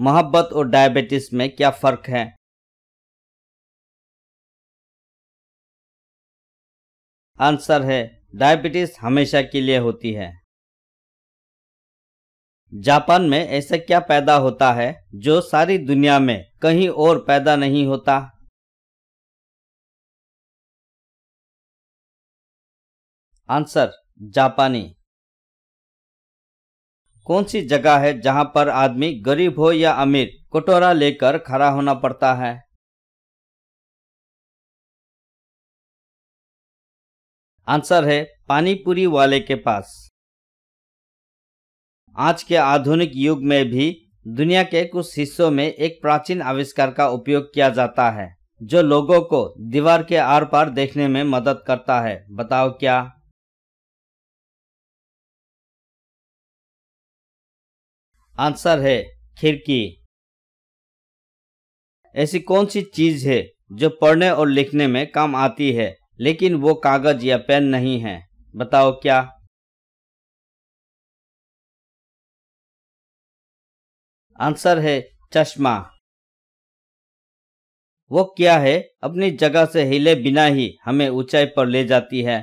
मोहब्बत और डायबिटीज में क्या फ़र्क है आंसर है डायबिटीज हमेशा के लिए होती है जापान में ऐसा क्या पैदा होता है जो सारी दुनिया में कहीं और पैदा नहीं होता आंसर जापानी कौन सी जगह है जहाँ पर आदमी गरीब हो या अमीर कटोरा लेकर खड़ा होना पड़ता है आंसर है पानीपुरी वाले के पास आज के आधुनिक युग में भी दुनिया के कुछ हिस्सों में एक प्राचीन आविष्कार का उपयोग किया जाता है जो लोगों को दीवार के आर पार देखने में मदद करता है बताओ क्या आंसर है खिड़की ऐसी कौन सी चीज है जो पढ़ने और लिखने में काम आती है लेकिन वो कागज या पेन नहीं है बताओ क्या आंसर है चश्मा वो क्या है अपनी जगह से हिले बिना ही हमें ऊंचाई पर ले जाती है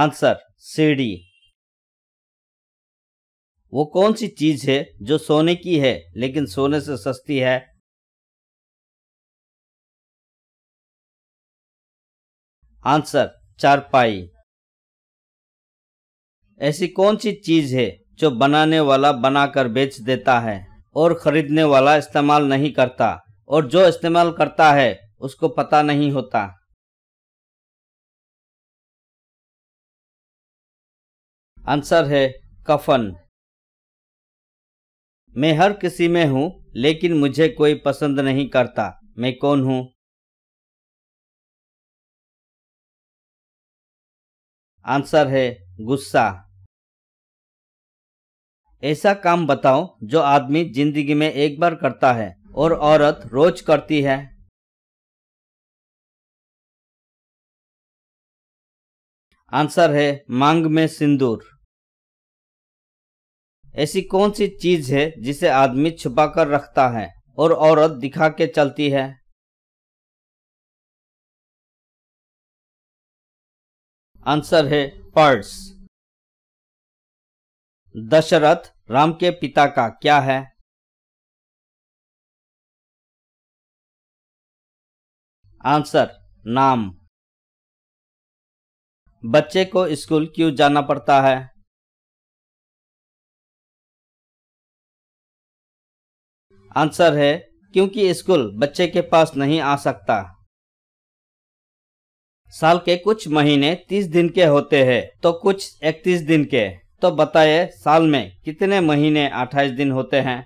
आंसर सीढ़ी वो कौन सी चीज है जो सोने की है लेकिन सोने से सस्ती है आंसर चारपाई ऐसी कौन सी चीज है जो बनाने वाला बनाकर बेच देता है और खरीदने वाला इस्तेमाल नहीं करता और जो इस्तेमाल करता है उसको पता नहीं होता आंसर है कफन मैं हर किसी में हूँ लेकिन मुझे कोई पसंद नहीं करता मैं कौन हूँ आंसर है गुस्सा ऐसा काम बताओ जो आदमी जिंदगी में एक बार करता है और औरत रोज करती है आंसर है मांग में सिंदूर ऐसी कौन सी चीज है जिसे आदमी छुपा कर रखता है और औरत दिखा के चलती है आंसर है पर्स दशरथ राम के पिता का क्या है आंसर नाम बच्चे को स्कूल क्यों जाना पड़ता है आंसर है क्योंकि स्कूल बच्चे के पास नहीं आ सकता साल के कुछ महीने तीस दिन के होते हैं तो कुछ इकतीस दिन के तो बताए साल में कितने महीने अट्ठाईस दिन होते हैं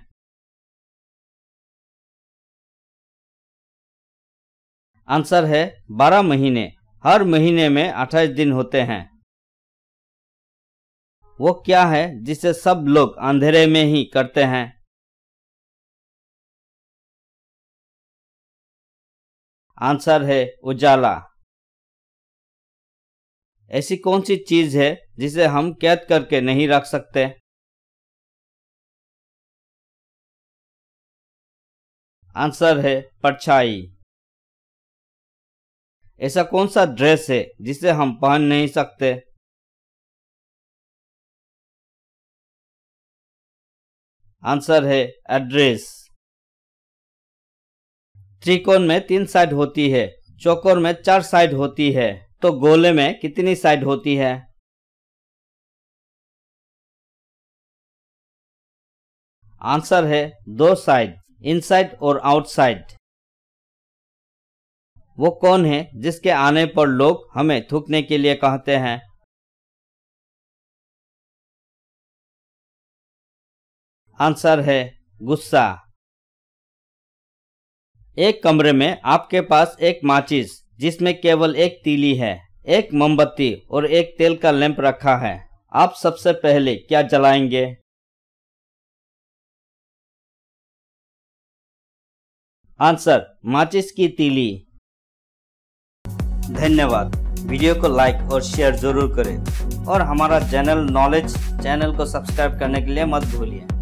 आंसर है बारह महीने हर महीने में अट्ठाईस दिन होते हैं वो क्या है जिसे सब लोग अंधेरे में ही करते हैं आंसर है उजाला ऐसी कौन सी चीज है जिसे हम कैद करके नहीं रख सकते आंसर है परछाई ऐसा कौन सा ड्रेस है जिसे हम पहन नहीं सकते आंसर है एड्रेस त्रिकोण में तीन साइड होती है चौकोर में चार साइड होती है तो गोले में कितनी साइड होती है आंसर है दो साइड इनसाइड और आउटसाइड वो कौन है जिसके आने पर लोग हमें थूकने के लिए कहते हैं आंसर है गुस्सा एक कमरे में आपके पास एक माचिस जिसमें केवल एक तीली है एक मोमबत्ती और एक तेल का लैंप रखा है आप सबसे पहले क्या जलाएंगे आंसर माचिस की तीली धन्यवाद वीडियो को लाइक और शेयर जरूर करें और हमारा चैनल नॉलेज चैनल को सब्सक्राइब करने के लिए मत भूलिए